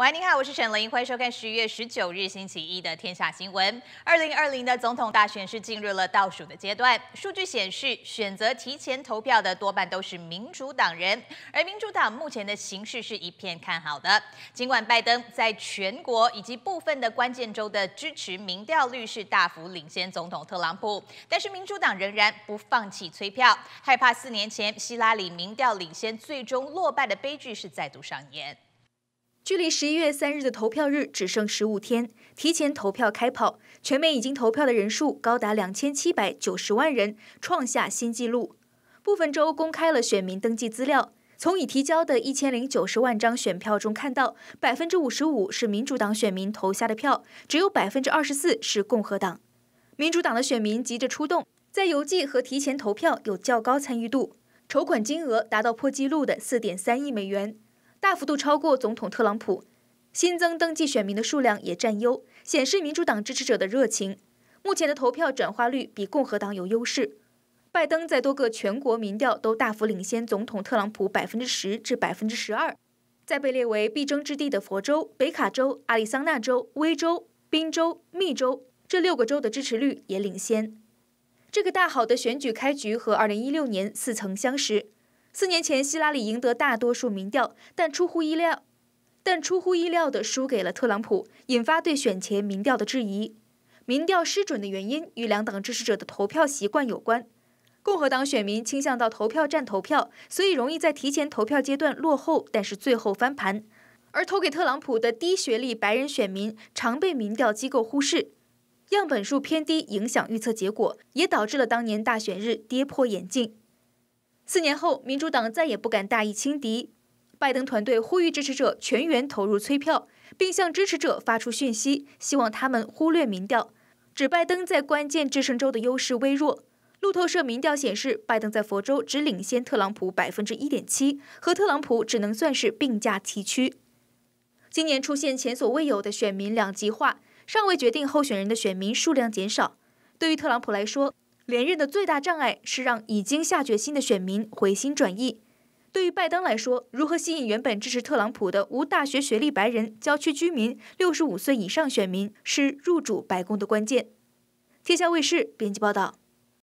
喂，您好，我是沈凌，欢迎收看十一月十九日星期一的《天下新闻》。二零二零的总统大选是进入了倒数的阶段。数据显示，选择提前投票的多半都是民主党人，而民主党目前的形势是一片看好的。尽管拜登在全国以及部分的关键州的支持民调率是大幅领先总统特朗普，但是民主党仍然不放弃催票，害怕四年前希拉里民调领先最终落败的悲剧是再度上演。距离十一月三日的投票日只剩十五天，提前投票开跑。全美已经投票的人数高达两千七百九十万人，创下新纪录。部分州公开了选民登记资料，从已提交的一千零九十万张选票中看到，百分之五十五是民主党选民投下的票，只有百分之二十四是共和党。民主党的选民急着出动，在邮寄和提前投票有较高参与度，筹款金额达到破纪录的四点三亿美元。大幅度超过总统特朗普，新增登记选民的数量也占优，显示民主党支持者的热情。目前的投票转化率比共和党有优势。拜登在多个全国民调都大幅领先总统特朗普百分之十至百分之十二。在被列为必争之地的佛州、北卡州、阿里桑那州、威州、宾州、密州这六个州的支持率也领先。这个大好的选举开局和二零一六年似曾相识。四年前，希拉里赢得大多数民调，但出乎意料，但出乎意料地输给了特朗普，引发对选前民调的质疑。民调失准的原因与两党支持者的投票习惯有关。共和党选民倾向到投票站投票，所以容易在提前投票阶段落后，但是最后翻盘。而投给特朗普的低学历白人选民常被民调机构忽视，样本数偏低影响预测结果，也导致了当年大选日跌破眼镜。四年后，民主党再也不敢大意轻敌。拜登团队呼吁支持者全员投入催票，并向支持者发出讯息，希望他们忽略民调，指拜登在关键制胜州的优势微弱。路透社民调显示，拜登在佛州只领先特朗普百分之一点七，和特朗普只能算是并驾齐驱。今年出现前所未有的选民两极化，尚未决定候选人的选民数量减少。对于特朗普来说，连任的最大障碍是让已经下决心的选民回心转意。对于拜登来说，如何吸引原本支持特朗普的无大学学历白人、郊区居民、六十五岁以上选民是入主白宫的关键。天下卫视编辑报道。